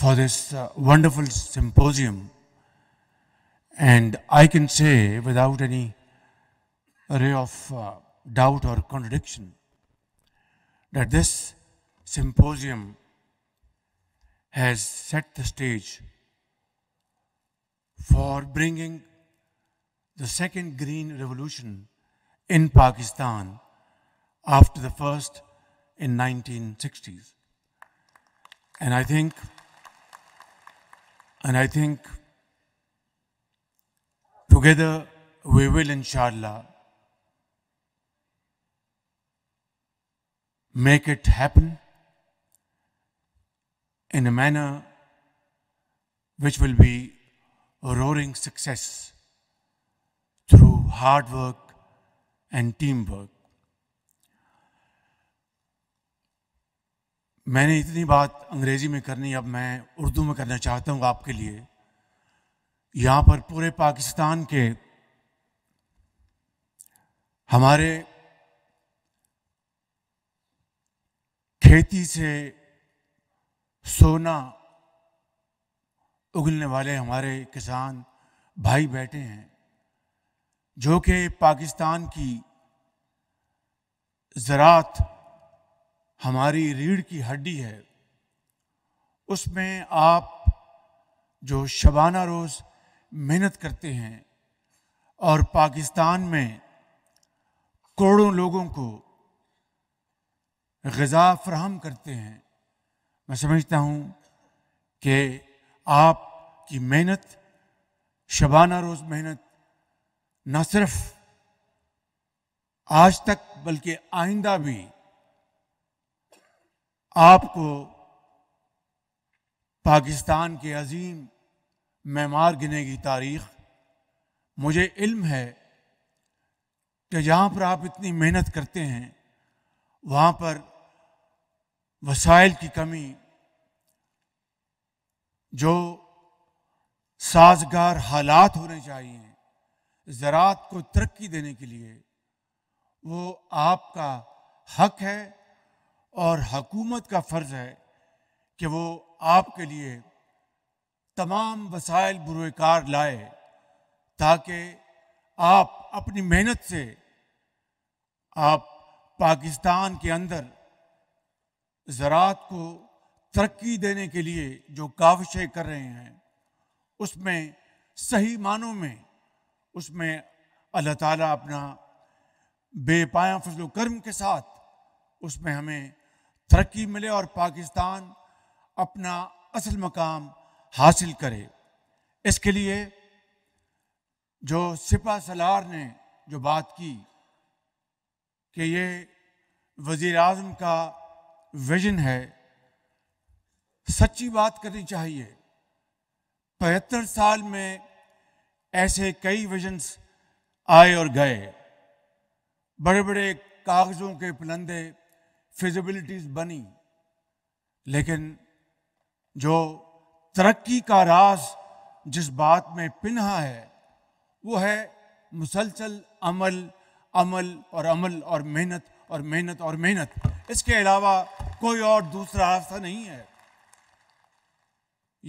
for this uh, wonderful symposium. And I can say without any ray of uh, doubt or contradiction that this symposium has set the stage for bringing the second green revolution in Pakistan after the first in 1960s. And I think and I think together we will, inshallah, make it happen in a manner which will be a roaring success through hard work and teamwork. मैंने इतनी बात अंग्रेज़ी में करनी अब मैं उर्दू में करना चाहता हूँ आपके लिए यहाँ पर पूरे पाकिस्तान के हमारे खेती से सोना उगलने वाले हमारे किसान भाई बैठे हैं जो कि पाकिस्तान की ज़रात हमारी रीढ़ की हड्डी है उसमें आप जो शबाना रोज़ मेहनत करते हैं और पाकिस्तान में करोड़ों लोगों को गज़ा फ्राहम करते हैं मैं समझता हूँ कि आपकी मेहनत शबाना रोज़ मेहनत न सिर्फ आज तक बल्कि आइंदा भी आपको पाकिस्तान के अजीम मैमार गिने की तारीख मुझे इल्म है कि जहाँ पर आप इतनी मेहनत करते हैं वहाँ पर वसाइल की कमी जो साजगार हालात होने चाहिए ज़रात को तरक्की देने के लिए वो आपका हक है और हकूमत का फ़र्ज़ है कि वो आपके लिए तमाम वसायल बुरकार लाए ताकि आप अपनी मेहनत से आप पाकिस्तान के अंदर ज़रात को तरक्की देने के लिए जो काविशें कर रहे हैं उसमें सही मानों में उसमें अल्लाह ताला अपना बेपाया फजल कर्म के साथ उसमें हमें तरक्की मिले और पाकिस्तान अपना असल मकाम हासिल करे इसके लिए जो सिपा सलार ने जो बात की कि ये वज़ी अजम का विजन है सच्ची बात करनी चाहिए पचहत्तर साल में ऐसे कई विजन्स आए और गए बड़े बड़े कागज़ों के पुलंदे फिजिबिलिटीज बनी लेकिन जो तरक्की का राज जिस बात में पिन्हा है वो है मुसलसल अमल अमल और अमल और मेहनत और मेहनत और मेहनत इसके अलावा कोई और दूसरा रास्ता नहीं है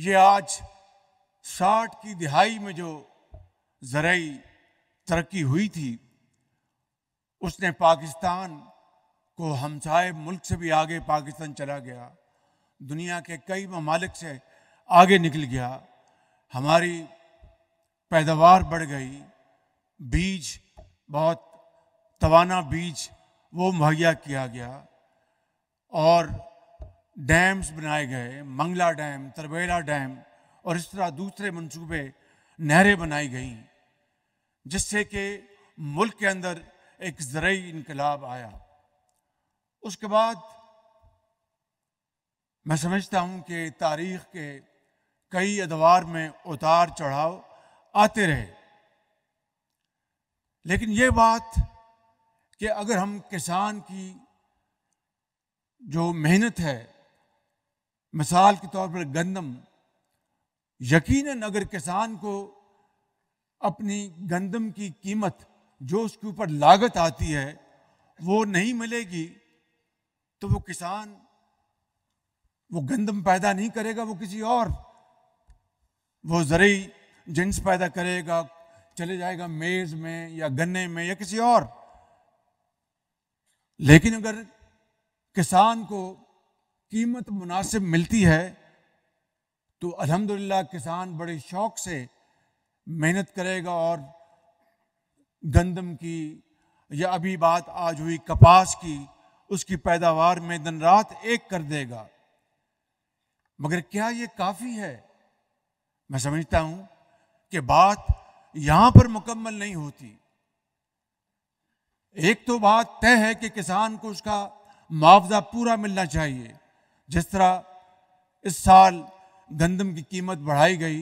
ये आज साठ की दिहाई में जो ज़रूरी तरक्की हुई थी उसने पाकिस्तान को हमसाए मुल्क से भी आगे पाकिस्तान चला गया दुनिया के कई ममालिक से आगे निकल गया हमारी पैदावार बढ़ गई बीज बहुत तवाना बीज वो मुहैया किया गया और डैम्स बनाए गए मंगला डैम तरबेला डैम और इस तरह दूसरे मंसूबे नहरें बनाई गई जिससे कि मुल्क के अंदर एक ज़रूरी इनकलाब आया उसके बाद मैं समझता हूं कि तारीख के कई अदवार में उतार चढ़ाव आते रहे लेकिन ये बात कि अगर हम किसान की जो मेहनत है मिसाल के तौर पर गंदम यकीनन अगर किसान को अपनी गंदम की कीमत जो उसके ऊपर लागत आती है वो नहीं मिलेगी तो वो किसान वो गंदम पैदा नहीं करेगा वो किसी और वो जरिए जिन्स पैदा करेगा चले जाएगा मेज में या गन्ने में या किसी और लेकिन अगर किसान को कीमत मुनासिब मिलती है तो अल्हम्दुलिल्लाह किसान बड़े शौक से मेहनत करेगा और गंदम की या अभी बात आज हुई कपास की उसकी पैदावार में दिन रात एक कर देगा मगर क्या यह काफी है मैं समझता हूं कि बात यहां पर मुकम्मल नहीं होती एक तो बात तय है कि किसान को उसका मुआवजा पूरा मिलना चाहिए जिस तरह इस साल गंदम की कीमत बढ़ाई गई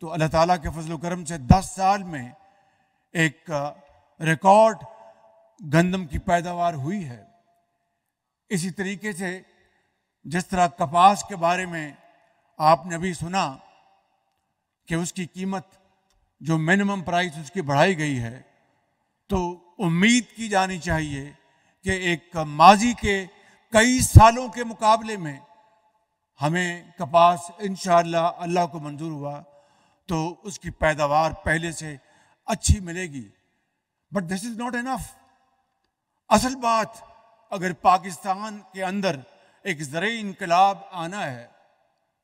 तो अल्लाह ताला के फजल करम से 10 साल में एक रिकॉर्ड गंदम की पैदावार हुई है इसी तरीके से जिस तरह कपास के बारे में आपने अभी सुना कि उसकी कीमत जो मिनिमम प्राइस उसकी बढ़ाई गई है तो उम्मीद की जानी चाहिए कि एक माजी के कई सालों के मुकाबले में हमें कपास इन अल्लाह को मंजूर हुआ तो उसकी पैदावार पहले से अच्छी मिलेगी but this is not enough असल बात अगर पाकिस्तान के अंदर एक जरिए इनकलाब आना है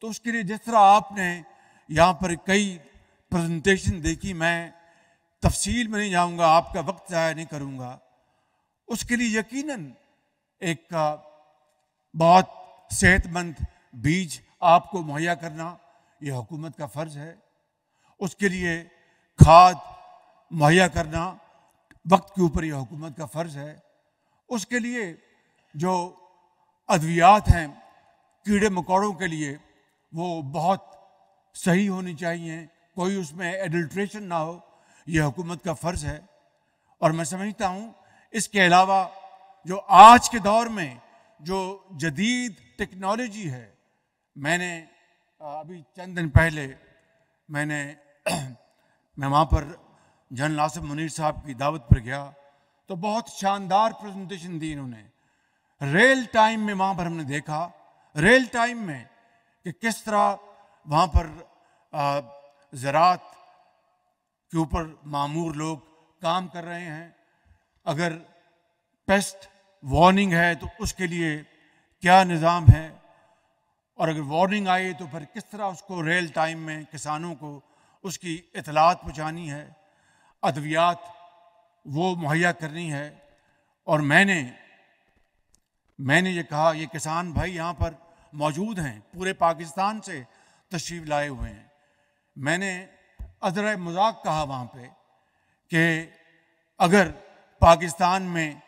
तो उसके लिए जिस तरह आपने यहाँ पर कई प्रेजेंटेशन देखी मैं तफसील में नहीं जाऊँगा आपका वक्त ज़ाया नहीं करूँगा उसके लिए यकीनन एक बहुत सेहतमंद बीज आपको मुहैया करना यह हुकूमत का फ़र्ज़ है उसके लिए खाद मुहैया करना वक्त के ऊपर यह हुकूमत का फ़र्ज़ है उसके लिए जो अद्वियात हैं कीड़े मकौड़ों के लिए वो बहुत सही होनी चाहिए कोई उसमें एडल्ट्रेशन ना हो यह हुकूमत का फ़र्ज़ है और मैं समझता हूँ इसके अलावा जो आज के दौर में जो जदीद टेक्नोलॉजी है मैंने अभी चंद दिन पहले मैंने मैं वहाँ पर जन लासम मुनीर साहब की दावत पर गया तो बहुत शानदार प्रेजेंटेशन दी इन्होंने रेल टाइम में वहां पर हमने देखा रेल टाइम में कि किस तरह वहां पर ज़रात के ऊपर मामूर लोग काम कर रहे हैं अगर पेस्ट वार्निंग है तो उसके लिए क्या निज़ाम है और अगर वार्निंग आई तो फिर किस तरह उसको रेल टाइम में किसानों को उसकी इतलात पहुँचानी है अद्वियात वो मुहैया करनी है और मैंने मैंने ये कहा ये किसान भाई यहाँ पर मौजूद हैं पूरे पाकिस्तान से तशरीफ लाए हुए हैं मैंने अदर मजाक कहा वहाँ पे कि अगर पाकिस्तान में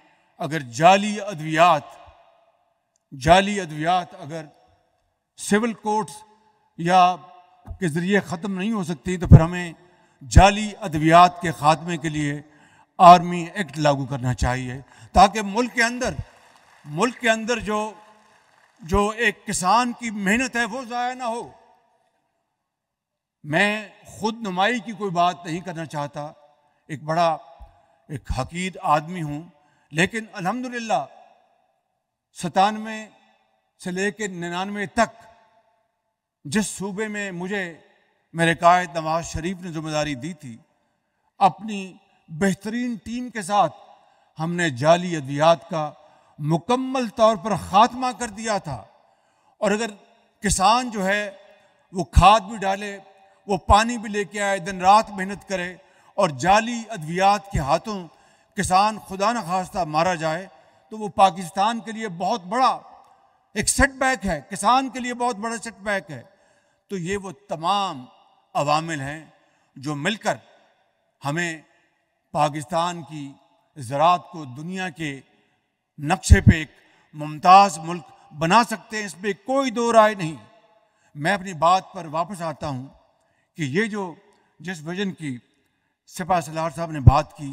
अगर जाली अद्वियात जाली अद्वियात अगर सिविल कोर्ट्स या के ज़रिए ख़त्म नहीं हो सकती तो फिर हमें जाली अद्वियात के ख़ात्मे के लिए आर्मी एक्ट लागू करना चाहिए ताकि मुल्क के अंदर मुल्क के अंदर जो जो एक किसान की मेहनत है वो ज़ाया ना हो मैं खुद नुमाई की कोई बात नहीं करना चाहता एक बड़ा एक हकीद आदमी हूँ लेकिन अल्हम्दुलिल्लाह सतानवे से लेकर निन्यानवे तक जिस सूबे में मुझे मेरे कायद नवाज शरीफ ने जिम्मेदारी दी थी अपनी बेहतरीन टीम के साथ हमने जाली अद्वियात का मुकम्मल तौर पर ख़ात्मा कर दिया था और अगर किसान जो है वो खाद भी डाले वो पानी भी लेके आए दिन रात मेहनत करे और जाली अद्वियात के हाथों किसान खुदा न खास्ता मारा जाए तो वो पाकिस्तान के लिए बहुत बड़ा एक सेटबैक है किसान के लिए बहुत बड़ा सेटबैक है तो ये वो तमाम अवामिल हैं जो मिलकर हमें पाकिस्तान की ज़रात को दुनिया के नक्शे पे एक मुमताज़ मुल्क बना सकते हैं इस पर कोई दो राय नहीं मैं अपनी बात पर वापस आता हूँ कि ये जो जिस वजन की सिपा सलार साहब ने बात की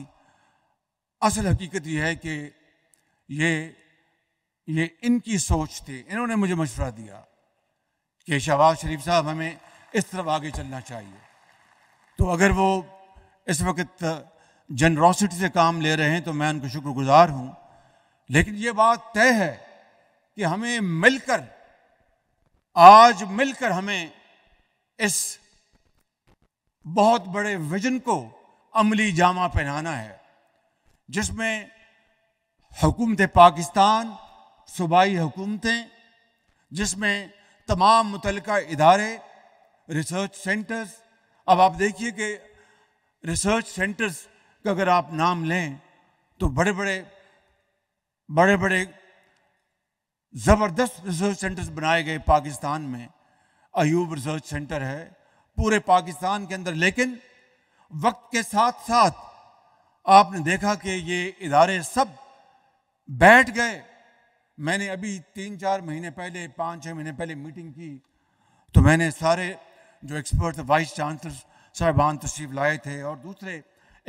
असल हकीकत यह है कि ये ये इनकी सोच थी इन्होंने मुझे मशवरा दिया कि शहबाज शरीफ साहब हमें इस तरफ आगे चलना चाहिए तो अगर वो इस वक्त जनरोसिटी से काम ले रहे हैं तो मैं उनको शुक्रगुजार हूं लेकिन ये बात तय है कि हमें मिलकर आज मिलकर हमें इस बहुत बड़े विजन को अमली जामा पहनाना है जिसमें हुकूमत पाकिस्तान सूबाई हुकूमतें जिसमें तमाम मुतल इदारे रिसर्च सेंटर्स अब आप देखिए कि रिसर्च सेंटर्स कि अगर आप नाम लें तो बड़े बड़े बड़े बड़े ज़बरदस्त रिसर्च सेंटर्स बनाए गए पाकिस्तान में अयूब रिसर्च सेंटर है पूरे पाकिस्तान के अंदर लेकिन वक्त के साथ साथ आपने देखा कि ये इदारे सब बैठ गए मैंने अभी तीन चार महीने पहले पाँच छः महीने पहले मीटिंग की तो मैंने सारे जो एक्सपर्ट वाइस चांसलर साहबान तशरीफ लाए थे और दूसरे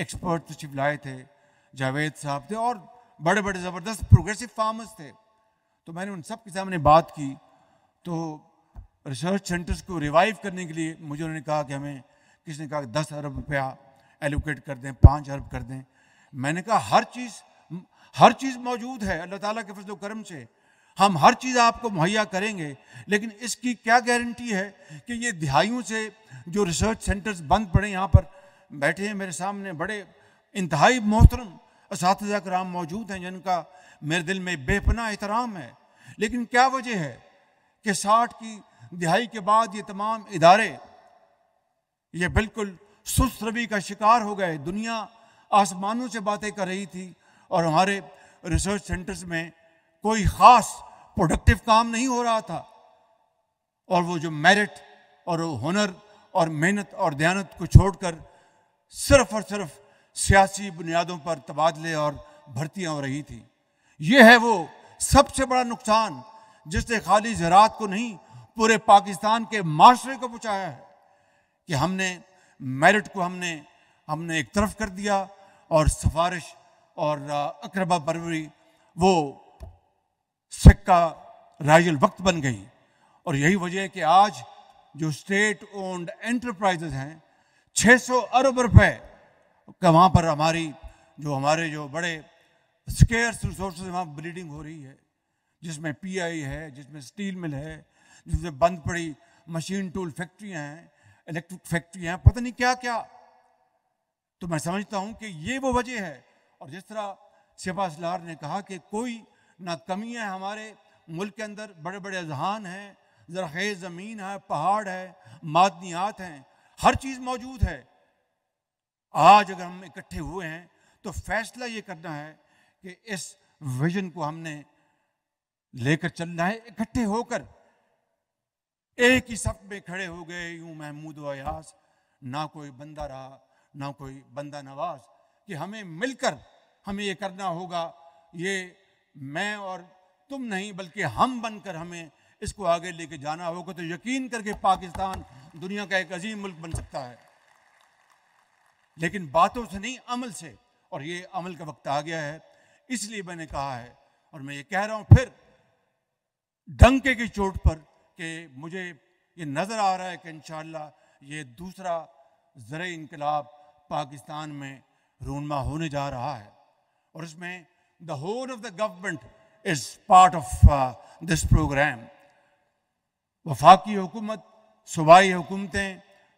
एक्सपर्ट तशीफ तो लाए थे जावेद साहब थे और बड़े बड़े ज़बरदस्त प्रोग्रेसिव फार्मर्स थे तो मैंने उन सब के सामने बात की तो रिसर्च सेंटर्स को रिवाइव करने के लिए मुझे उन्होंने कहा कि हमें किसी ने कहा दस अरब रुपया एलोकेट कर दें पाँच अरब कर दें मैंने कहा हर चीज़ हर चीज़ मौजूद है अल्लाह ताला के फजल करम से हम हर चीज़ आपको मुहैया करेंगे लेकिन इसकी क्या गारंटी है कि ये दिहाइयों से जो रिसर्च सेंटर्स बंद पड़े यहाँ पर बैठे हैं मेरे सामने बड़े इंतहाई मोहतरम इस कराम मौजूद हैं जिनका मेरे दिल में बेपना एहतराम है लेकिन क्या वजह है कि साठ की दिहाई के बाद ये तमाम इदारे ये बिल्कुल सुस्त रवि का शिकार हो गए दुनिया आसमानों से बातें कर रही थी और हमारे रिसर्च सेंटर्स में कोई ख़ास प्रोडक्टिव काम नहीं हो रहा था और वो जो मेरिट और हुनर और मेहनत और दयानत को छोड़कर सिर्फ और सिर्फ सियासी बुनियादों पर तबादले और भर्तियां हो रही थी यह है वो सबसे बड़ा नुकसान जिसने खाली ज़रात को नहीं पूरे पाकिस्तान के माशरे को पहुँचाया है कि हमने मेरिट को हमने हमने एक तरफ कर दिया और सिफारिश और अकरबा परवरी वो सिक्का राइजल वक्त बन गई और यही वजह है कि आज जो स्टेट ओन्ड एंटरप्राइजेज हैं 600 अरब रुपए का वहाँ पर हमारी जो हमारे जो बड़े स्केयर्स रिसोर्स वहाँ ब्रीडिंग हो रही है जिसमें पीआई है जिसमें स्टील मिल है जिसमें बंद पड़ी मशीन टूल फैक्ट्रियाँ हैं इलेक्ट्रिक फैक्ट्रियाँ हैं पता नहीं क्या क्या तो मैं समझता हूँ कि ये वो वजह है और जिस तरह शहबाज लार ने कहा कि कोई ना कमी है हमारे मुल्क के अंदर बड़े बड़े अजहान हैं जरख़ेज़ ज़मीन है पहाड़ है मादनियात हैं हर चीज़ मौजूद है आज अगर हम इकट्ठे हुए हैं तो फैसला ये करना है कि इस विजन को हमने लेकर चलना है इकट्ठे होकर एक ही सब में खड़े हो गए यूं महमूद वयास ना कोई बंदा रहा ना कोई बंदा नवाज कि हमें मिलकर हमें ये करना होगा ये मैं और तुम नहीं बल्कि हम बनकर हमें इसको आगे लेके जाना होगा तो यकीन करके पाकिस्तान दुनिया का एक अजीम मुल्क बन सकता है लेकिन बातों से नहीं अमल से और ये अमल का वक्त आ गया है इसलिए मैंने कहा है और मैं ये कह रहा हूँ फिर डंके की चोट पर कि मुझे ये नज़र आ रहा है कि इन ये दूसरा ज़र इनकलाब पाकिस्तान में रूनमा होने जा रहा है और इसमें the whole of the government is part of this program वफाकी हुकूमत सूबाई हुकूमतें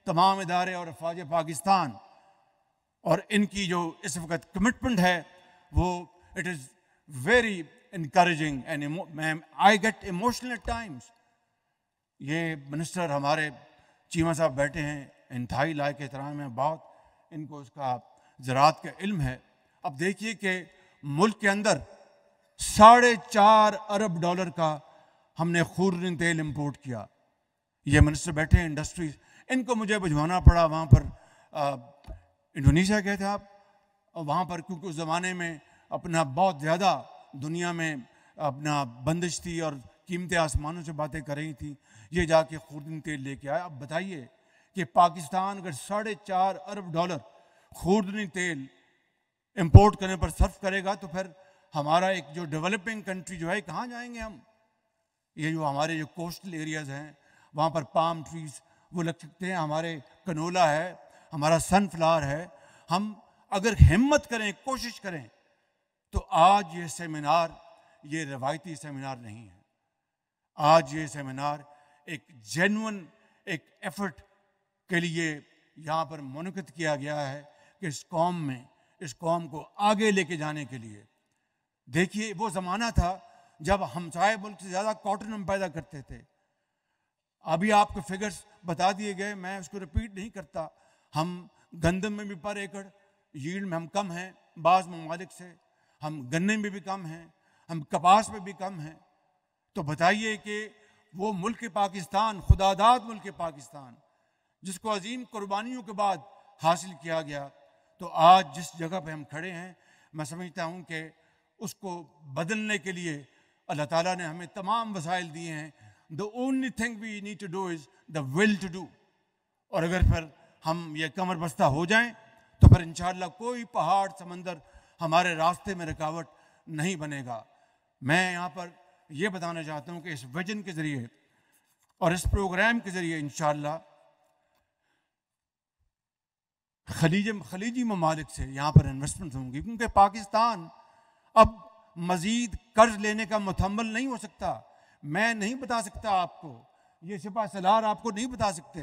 तमाम इदारे और अफवाज पाकिस्तान और इनकी जो इस वक्त कमिटमेंट है वो it is very encouraging and I get emotional at times ये मिनिस्टर हमारे चीमा साहब बैठे हैं इंतहाई लायक एहतराम है बहुत इनको उसका ज़रात का इल्म है अब देखिए कि मुल्क के अंदर साढ़े चार अरब डॉलर का हमने खूर्न तेल इम्पोर्ट किया ये मिनिस्टर बैठे हैं इंडस्ट्रीज इनको मुझे बुझवाना पड़ा वहाँ पर इंडोनेशिया गए थे आप वहाँ पर क्योंकि उस ज़माने में अपना बहुत ज़्यादा दुनिया में अपना बंदिश थी और कीमतें आसमानों से बातें कर रही थी ये जाके खूर्दन तेल लेके आया अब बताइए कि पाकिस्तान अगर साढ़े चार अरब डॉलर खुर्दनी तेल इंपोर्ट करने पर सर्फ करेगा तो फिर हमारा एक जो डेवलपिंग कंट्री जो है कहाँ जाएंगे हम ये जो हमारे जो कोस्टल एरियाज़ हैं वहाँ पर पाम ट्रीज वो लग सकते हैं हमारे कनोला है हमारा सनफ्लावर है हम अगर हिम्मत करें कोशिश करें तो आज ये सेमिनार ये रवायती सेमिनार नहीं है आज ये सेमिनार एक जेनुअन एक एफर्ट के लिए यहाँ पर मनकद किया गया है कि इस कौम में इस कौम को आगे लेके जाने के लिए देखिए वो ज़माना था जब हमसाए मुल्क से ज़्यादा कॉटन हम पैदा करते थे अभी आपको फिगर्स बता दिए गए मैं उसको रिपीट नहीं करता हम गंदम में भी पर एकड़ यील्ड में हम कम हैं बाज़ ममालिक से हम गन्ने में भी कम हैं हम कपास में भी कम हैं तो बताइए कि वो मुल्क पाकिस्तान खुदादाद मुल्क पाकिस्तान जिसको अजीम कुर्बानियों के बाद हासिल किया गया तो आज जिस जगह पर हम खड़े हैं मैं समझता हूँ कि उसको बदलने के लिए अल्लाह ताला ने हमें तमाम वसाइल दिए हैं the only thing we need to do is the will to do और अगर फिर हम ये कमर बस्ता हो जाएं तो फिर इंशाल्लाह कोई पहाड़ समंदर हमारे रास्ते में रुकावट नहीं बनेगा मैं यहाँ पर यह बताना चाहता हूँ कि इस विजन के ज़रिए और इस प्रोग्राम के ज़रिए इनशाला खलीज खलीजी ममालिक से यहाँ पर इन्वेस्टमेंट होंगी क्योंकि पाकिस्तान अब मज़ीद कर्ज लेने का मुतमल नहीं हो सकता मैं नहीं बता सकता आपको ये सिपा सलार आपको नहीं बता सकते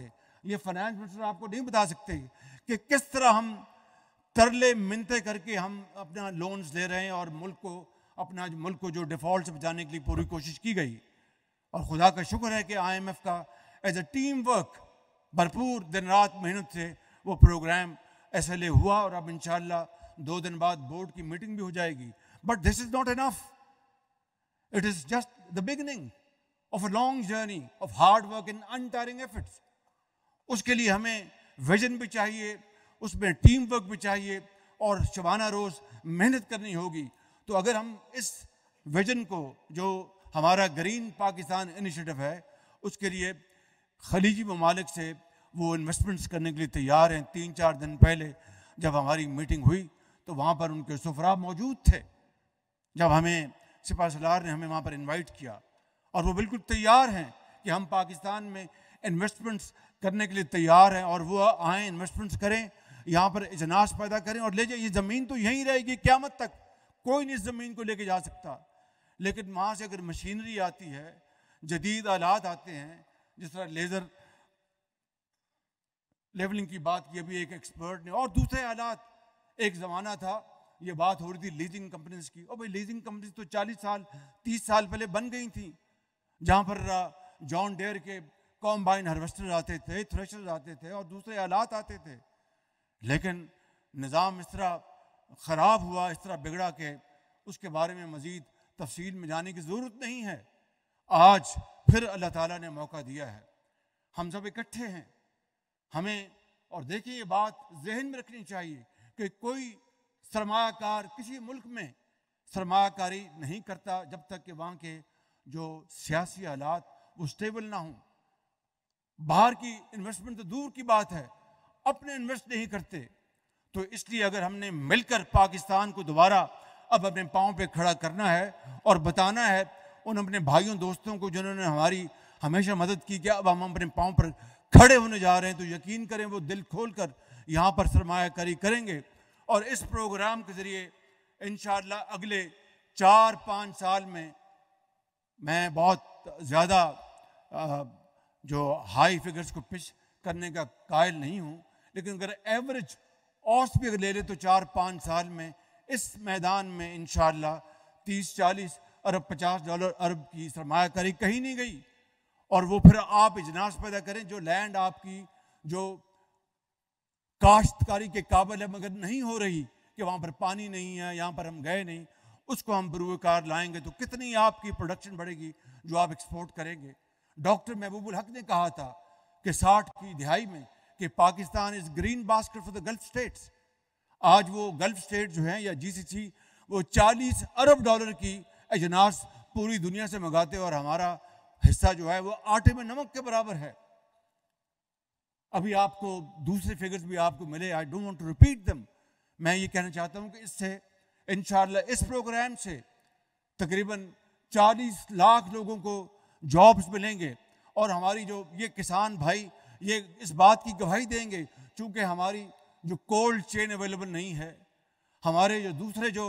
ये फाइनेंस मिनिस्टर आपको नहीं बता सकते कि किस तरह हम तरले मिनते करके हम अपना लोन्स ले रहे हैं और मुल्क को अपना मुल्क को जो डिफ़ॉल्ट से बचाने के लिए पूरी कोशिश की गई और खुदा का शुक्र है कि आईएमएफ का एज ए टीम वर्क भरपूर दिन रात मेहनत से वो प्रोग्राम एस हुआ और अब इन दो दिन बाद बोर्ड की मीटिंग भी हो जाएगी but this is not enough it is just the beginning of a long journey of hard work and untiring efforts. उसके लिए हमें विजन भी चाहिए उसमें टीम वर्क भी चाहिए और शबाना रोज़ मेहनत करनी होगी तो अगर हम इस विजन को जो हमारा ग्रीन पाकिस्तान इनिशिएटिव है उसके लिए खलीजी ममालिक से वो इन्वेस्टमेंट्स करने के लिए तैयार हैं तीन चार दिन पहले जब हमारी मीटिंग हुई तो वहाँ पर उनके सफरा मौजूद थे जब हमें सिपा सलार ने हमें वहाँ पर इनवाइट किया और वो बिल्कुल तैयार हैं कि हम पाकिस्तान में इन्वेस्टमेंट्स करने के लिए तैयार हैं और वो आए इन्वेस्टमेंट्स करें यहाँ पर इजनास पैदा करें और ले जाए ये ज़मीन तो यहीं रहेगी क्यामत तक कोई नहीं इस ज़मीन को लेके जा सकता लेकिन वहाँ से अगर मशीनरी आती है जदीद आलात आते हैं जिस तरह लेज़र लेवलिंग की बात की अभी एक एक्सपर्ट ने और दूसरे आलात एक ज़माना था ये बात हो रही थी लीजिंग कंपनीज की और भाई लीजिंग कंपनीज तो 40 साल 30 साल पहले बन गई थी जहाँ पर जॉन डेयर के कॉम्बाइन हार्वेस्टर आते थे थ्रेशर आते थे और दूसरे आलात आते थे लेकिन निज़ाम इस तरह ख़राब हुआ इस तरह बिगड़ा के उसके बारे में मज़ीद तफसील में जाने की ज़रूरत नहीं है आज फिर अल्लाह ताला ने मौका दिया है हम सब इकट्ठे हैं हमें और देखिए ये बात जहन में रखनी चाहिए कि कोई सरमाकार किसी मुल्क में सरमाकारी नहीं करता जब तक कि वहाँ के जो सियासी हालात वो स्टेबल ना हों बाहर की इन्वेस्टमेंट तो दूर की बात है अपने इन्वेस्ट नहीं करते तो इसलिए अगर हमने मिलकर पाकिस्तान को दोबारा अब अपने पाँव पे खड़ा करना है और बताना है उन अपने भाइयों दोस्तों को जिन्होंने हमारी हमेशा मदद की कि अब हम अपने पाँव पर खड़े होने जा रहे हैं तो यकीन करें वो दिल खोल कर यहाँ पर सरमाकारी करेंगे और इस प्रोग्राम के ज़रिए इन अगले चार पाँच साल में मैं बहुत ज़्यादा जो हाई फिगर्स को पिच करने का कायल नहीं हूँ लेकिन अगर एवरेज औस भी अगर ले लें तो चार पाँच साल में इस मैदान में इन तीस चालीस अरब पचास डॉलर अरब की सरमाकारी कहीं नहीं गई और वो फिर आप इजनास पैदा करें जो लैंड आपकी जो काश्तकारी के काबिल है मगर नहीं हो रही कि वहाँ पर पानी नहीं है यहाँ पर हम गए नहीं उसको हम बरूकार लाएंगे तो कितनी आपकी प्रोडक्शन बढ़ेगी जो आप एक्सपोर्ट करेंगे डॉक्टर महबूबुल हक ने कहा था कि साठ की दिहाई में कि Pakistan is green basket for the Gulf states आज वो गल्फ स्टेट जो हैं या जी वो चालीस अरब डॉलर की अजनास पूरी दुनिया से मंगाते और हमारा हिस्सा जो है वो आटे में नमक के बराबर है अभी आपको दूसरे फिगर्स भी आपको मिले I don't want to repeat them मैं ये कहना चाहता हूँ कि इससे इन इस प्रोग्राम से तकरीबन 40 लाख लोगों को जॉब्स मिलेंगे और हमारी जो ये किसान भाई ये इस बात की गवाही देंगे चूँकि हमारी जो कोल्ड चेन अवेलेबल नहीं है हमारे जो दूसरे जो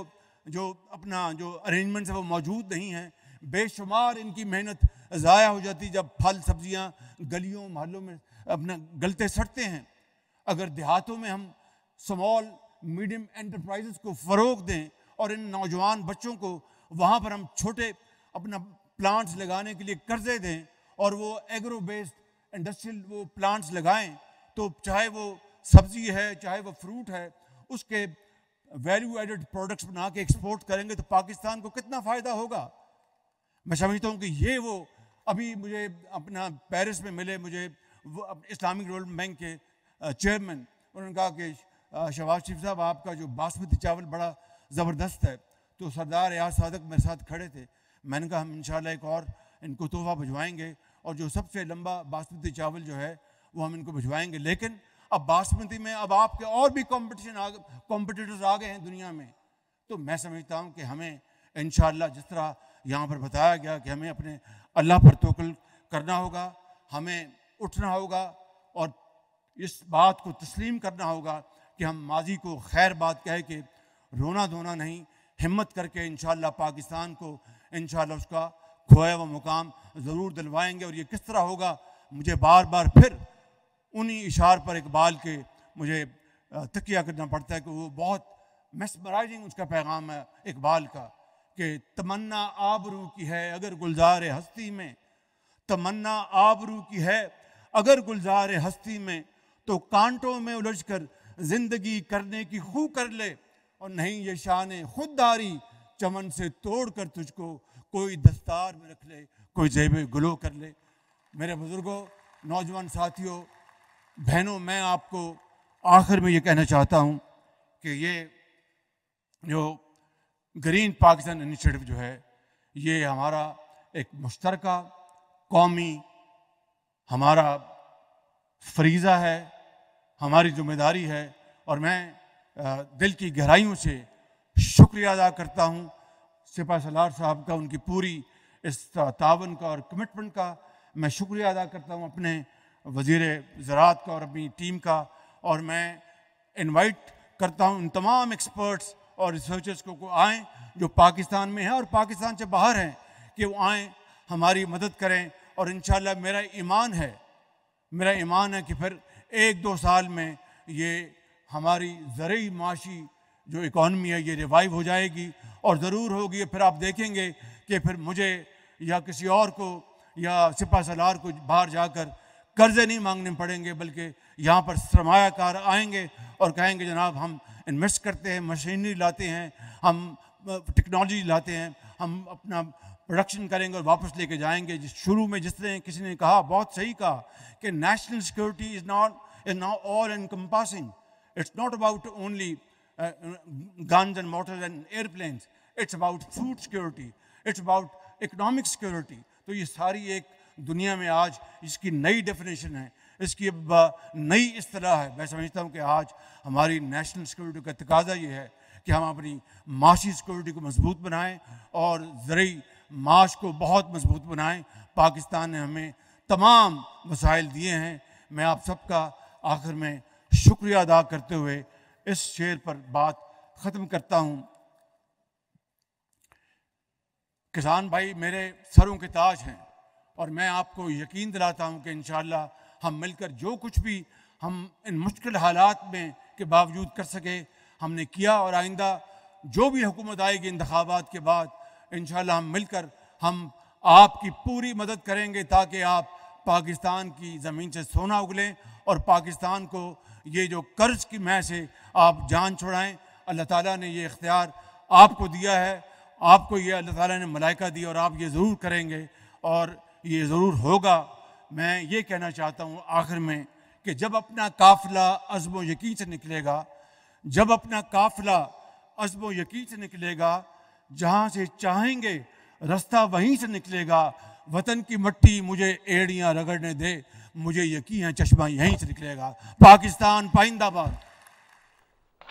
जो अपना जो अरेंजमेंट्स है वो मौजूद नहीं हैं बेशुमार इनकी मेहनत ज़ाया हो जाती जब फल सब्जियां गलियों मोहल्लों में अपना गलते सड़ते हैं अगर देहातों में हम स्मॉल मीडियम एंटरप्राइजेस को फ़रोग दें और इन नौजवान बच्चों को वहाँ पर हम छोटे अपना प्लांट्स लगाने के लिए कर्जे दें और वो एग्रो बेस्ड इंडस्ट्रियल वो प्लांट्स लगाएं तो चाहे वो सब्जी है चाहे वो फ्रूट है उसके वैल्यू एडेड प्रोडक्ट्स बना के एक्सपोर्ट करेंगे तो पाकिस्तान को कितना फ़ायदा होगा मैं समझता हूँ कि ये वो अभी मुझे अपना पेरिस में मिले मुझे इस्लामिक डेवलपमेंट बैंक के चेयरमैन उन्होंने कहा कि शहबाज शरीफ साहब आपका जो बासमती चावल बड़ा ज़बरदस्त है तो सरदार याद सादक मेरे साथ खड़े थे मैंने कहा हम इन एक और इनको तोहफा भिजवाएंगे और जो सबसे लंबा बासमती चावल जो है वो हम इनको भिजवाएंगे लेकिन अब बासमती में अब आपके और भी कॉम्पिटिशन आ कॉम्पिटिटर्स आ गए हैं दुनिया में तो मैं समझता हूँ कि हमें इन जिस तरह यहाँ पर बताया गया कि हमें अपने अल्लाह पर तोकल करना होगा हमें उठना होगा और इस बात को तस्लीम करना होगा कि हम माजी को खैर बात कह के रोना धोना नहीं हिम्मत करके इन पाकिस्तान को इन उसका खोया हुआ मुकाम ज़रूर दिलवाएंगे और ये किस तरह होगा मुझे बार बार फिर उन्हीं इशार पर इकबाल के मुझे तकिया करना पड़ता है कि वो बहुत मैसमराइजिंग उसका पैगाम है इकबाल का कि तमन्ना आबरू की है अगर गुलजार हस्ती में तमन्ना आबरू की है अगर गुलजार हस्ती में तो कांटों में उलझ कर जिंदगी करने की खू कर ले और नहीं ये शान खुददारी चमन से तोड़ कर तुझको कोई दस्तार में रख ले कोई जेब गलो कर ले मेरे बुज़ुर्गों नौजवान साथियों बहनों मैं आपको आखिर में ये कहना चाहता हूँ कि ये जो ग्रीन पाकिस्तान इनिशिएटिव जो है ये हमारा एक मुश्तरक कौमी हमारा फरीज़ा है हमारी जिम्मेदारी है और मैं दिल की गहराइयों से शुक्रिया अदा करता हूँ सिपा सलार साहब का उनकी पूरी इस तावन का और कमिटमेंट का मैं शुक्रिया अदा करता हूँ अपने वज़ी ज़रात का और अपनी टीम का और मैं इनवाइट करता हूँ उन तमाम एक्सपर्ट्स और रिसर्चर्स को, को आएँ जो पाकिस्तान में हैं और पाकिस्तान से बाहर हैं कि वो आएँ हमारी मदद करें और इन मेरा ईमान है मेरा ईमान है कि फिर एक दो साल में ये हमारी ज़रूरी माशी जो इकॉनमी है ये रिवाइव हो जाएगी और ज़रूर होगी फिर आप देखेंगे कि फिर मुझे या किसी और को या सिपा सलार को बाहर जाकर कर्ज़े नहीं मांगने पड़ेंगे बल्कि यहाँ पर सरमाकार आएंगे और कहेंगे जनाब हम इन्वेस्ट करते हैं मशीनरी लाते हैं हम टेक्नोलॉजी लाते हैं हम अपना प्रोडक्शन करेंगे और वापस लेके जाएंगे जिस शुरू में जिस तरह किसी ने कहा बहुत सही कहा कि national security is not is now all encompassing it's not about only guns and motor and airplanes it's about food security it's about economic security तो ये सारी एक दुनिया में आज इसकी नई डेफिनेशन है इसकी अब नई इस तरह है मैं समझता हूँ कि आज हमारी नेशनल सिक्योरिटी का तकाजा ये है कि हम अपनी माशी सिक्योरिटी को मजबूत बनाएं और ज़रिए माश को बहुत मजबूत बनाएं पाकिस्तान ने हमें तमाम मसाइल दिए हैं मैं आप सबका आखिर में शुक्रिया अदा करते हुए इस शेर पर बात ख़त्म करता हूँ किसान भाई मेरे सरों के ताज हैं और मैं आपको यकीन दिलाता हूँ कि इन हम मिलकर जो कुछ भी हम इन मुश्किल हालात में के बावजूद कर सके हमने किया और आइंदा जो भी हुकूमत आएगी इंतबात के बाद इन हम मिलकर हम आपकी पूरी मदद करेंगे ताकि आप पाकिस्तान की ज़मीन से सोना उगलें और पाकिस्तान को ये जो कर्ज की मैं से आप जान छुड़ाएं अल्लाह ताला ने ये इख्तियार आपको दिया है आपको ये अल्लाह ताला ने मलाइका दी और आप ये ज़रूर करेंगे और ये ज़रूर होगा मैं ये कहना चाहता हूँ आखिर में कि जब अपना काफिला व यकीन से निकलेगा जब अपना काफिला व यकीन से निकलेगा जहाँ से चाहेंगे रास्ता वहीं से निकलेगा वतन की मट्टी मुझे एड़ियाँ रगड़ने दे मुझे यकीन है चश्मा यहीं से निकलेगा पाकिस्तान पाइंदाबाद